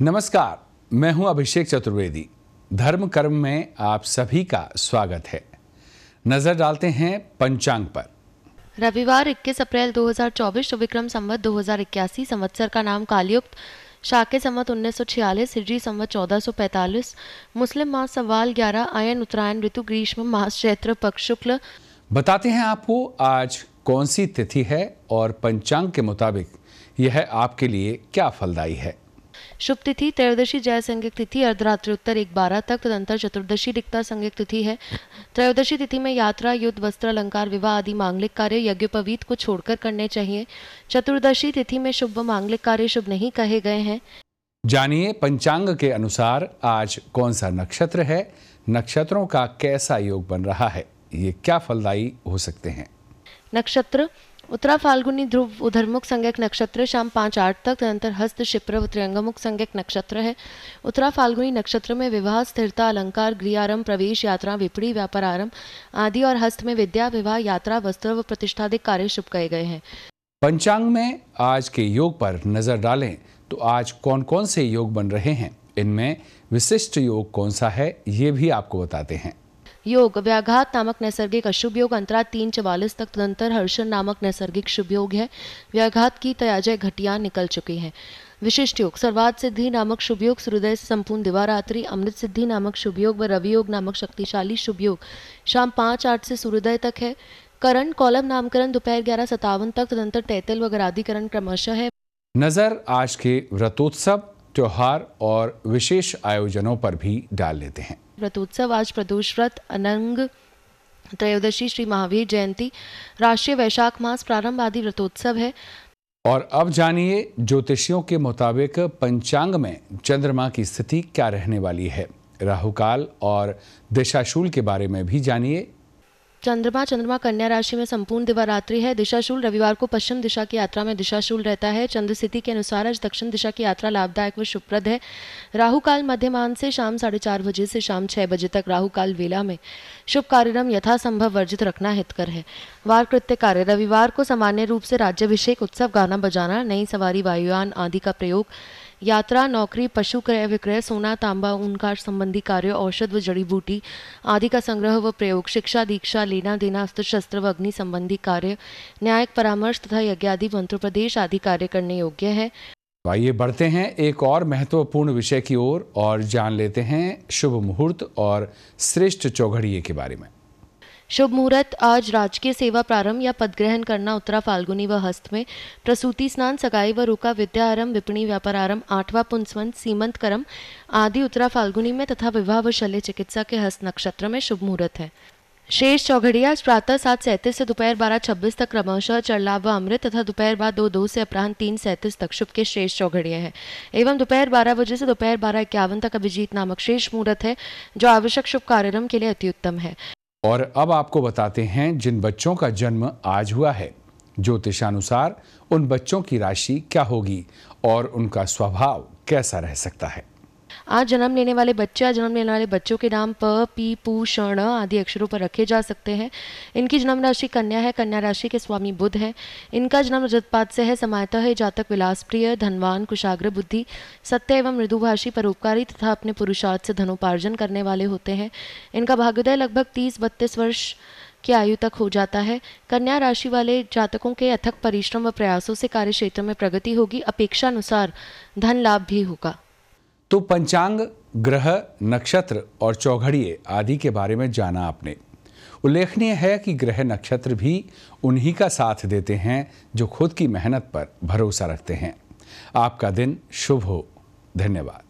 नमस्कार मैं हूं अभिषेक चतुर्वेदी धर्म कर्म में आप सभी का स्वागत है नजर डालते हैं पंचांग पर रविवार 21 अप्रैल 2024 तो विक्रम संवत दो संवत्सर का नाम कालयुक्त शाके संवत 1946 हिजरी संवत चौदह मुस्लिम मास सवाल 11 आयन उत्तरायण ऋतु ग्रीष्म मास चैत्र पक्ष शुक्ल बताते हैं आपको आज कौन सी तिथि है और पंचांग के मुताबिक यह आपके लिए क्या फलदायी है शुभ तिथि त्रयोदशी जय संज्ञक तिथि अर्धरात्रि उत्तर एक बारह तक तदंतर चतुर्दशी रिक्ता संज्ञक तिथि है त्रयोदशी तिथि में यात्रा युद्ध वस्त्र अलंकार विवाह आदि मांगलिक कार्य यज्ञोपवीत को छोड़कर करने चाहिए चतुर्दशी तिथि में शुभ मांगलिक कार्य शुभ नहीं कहे गए हैं जानिए पंचांग के अनुसार आज कौन सा नक्षत्र है नक्षत्रों का कैसा योग बन रहा है ये क्या फलदायी हो सकते हैं नक्षत्र उत्तरा फाल्गुनी ध्रुव उधरमुख संज्ञक नक्षत्र शाम पाँच आठ तक तदंतर हस्त क्षिप्र त्रियंगमुख संज्ञक नक्षत्र है उत्तरा फाल्गुनी नक्षत्र में विवाह स्थिरता अलंकार गृहारंभ प्रवेश यात्रा विपरी व्यापार आरंभ आदि और हस्त में विद्या विवाह यात्रा वस्त्र व प्रतिष्ठादिक कार्य शुभ कहे गए हैं पंचांग में आज के योग पर नजर डालें तो आज कौन कौन से योग बन रहे हैं इनमें विशिष्ट योग कौन सा है ये भी आपको बताते हैं योग व्याघात नामक नैसर्गिक अशुभ योग अंतरा तीन चवालीस तक तदंतर हर्षण नामक नैसर्गिक शुभ योग है व्याघात की तयाजय घटिया निकल चुकी हैं विशिष्ट योग सर्वाद सिद्धि नामक शुभ योग सूर्योदय से संपूर्ण दिवारात्रि अमृत सिद्धि नामक शुभ योग व रवि योग नामक शक्तिशाली शुभ योग शाम पाँच आठ से सूर्योदय तक है करण कॉलम नामकरण दोपहर ग्यारह सत्तावन तक तदंतर तैतल व गराधिकरण क्रमशः है नजर आज के व्रतोत्सव त्योहार और विशेष आयोजनों पर भी डाल लेते हैं व्रतोत्सव आज प्रदोष व्रत अनंग त्रयोदशी श्री महावीर जयंती राष्ट्रीय वैशाख मास प्रारंभ आदि व्रतोत्सव है और अब जानिए ज्योतिषियों के मुताबिक पंचांग में चंद्रमा की स्थिति क्या रहने वाली है राहुकाल और दिशाशूल के बारे में भी जानिए चंद्रमा चंद्रमा कन्या राशि में संपूर्ण दिवारात्रि है दिशाशूल रविवार को पश्चिम दिशा की यात्रा में दिशाशूल रहता है चंद्र स्थिति के अनुसार आज दक्षिण दिशा की यात्रा लाभदायक व शुभप्रद है राहु काल मध्यमान से शाम साढ़े चार बजे से शाम छह बजे तक राहु काल वेला में शुभ कार्यक्रम यथासंभव वर्जित रखना हितकर है वार कृत्य कार्य रविवार को सामान्य रूप से राज्याभिषेक उत्सव गाना बजाना नई सवारी वायुयान आदि का प्रयोग यात्रा नौकरी पशु क्रय विक्रय सोना तांबा उनका संबंधी कार्य औषध व जड़ी बूटी आदि का संग्रह व प्रयोग शिक्षा दीक्षा लेना देना अस्त्र शस्त्र व अग्नि संबंधी कार्य न्यायिक परामर्श तथा यज्ञ आदि मंत्र प्रदेश आदि कार्य करने योग्य है आइए बढ़ते हैं एक और महत्वपूर्ण विषय की ओर और, और जान लेते हैं शुभ मुहूर्त और श्रेष्ठ चौघड़िए के बारे में शुभ मुहूर्त आज राजकीय सेवा प्रारंभ या पद ग्रहण करना उत्तरा फाल्गुनी व हस्त में प्रसूति स्नान सगाई व रुका विद्या आरंभ विपणी व्यापार आरंभ आठवा पुंसवंत सीमंत करम आदि उत्तरा फाल्गुनी में तथा विवाह व शल्य चिकित्सा के हस्त नक्षत्र में शुभ मुहूर्त है शेष चौघड़िया आज प्रातः सात सैंतीस से दोपहर बारह छब्बीस तक क्रमशः चरलाभ व अमृत तथा दोपहर बाद दो दो से अपराह तीन सैंतीस तक शुभ के शेष चौघड़िया है एवं दोपहर बारह बजे से दोपहर बारह इक्यावन तक अभिजीत नामक शेष मुहूर्त है जो आवश्यक शुभ कार्यक्रम के लिए अति उत्तम है और अब आपको बताते हैं जिन बच्चों का जन्म आज हुआ है ज्योतिषानुसार उन बच्चों की राशि क्या होगी और उनका स्वभाव कैसा रह सकता है आज जन्म लेने वाले बच्चे आज जन्म लेने वाले बच्चों के नाम प पी पू शर्ण आदि अक्षरों पर रखे जा सकते हैं इनकी जन्म राशि कन्या है कन्या राशि के स्वामी बुद्ध है इनका जन्म रजतपात से है समायता है जातक विलासप्रिय धनवान कुशाग्र बुद्धि सत्य एवं मृदुभाषी परोपकारी तथा अपने पुरुषार्थ से धनोपार्जन करने वाले होते हैं इनका भाग्योदय लगभग तीस बत्तीस वर्ष की आयु तक हो जाता है कन्या राशि वाले जातकों के अथक परिश्रम व प्रयासों से कार्य क्षेत्र में प्रगति होगी अपेक्षानुसार धन लाभ भी होगा तो पंचांग ग्रह नक्षत्र और चौघड़िए आदि के बारे में जाना आपने उल्लेखनीय है कि ग्रह नक्षत्र भी उन्हीं का साथ देते हैं जो खुद की मेहनत पर भरोसा रखते हैं आपका दिन शुभ हो धन्यवाद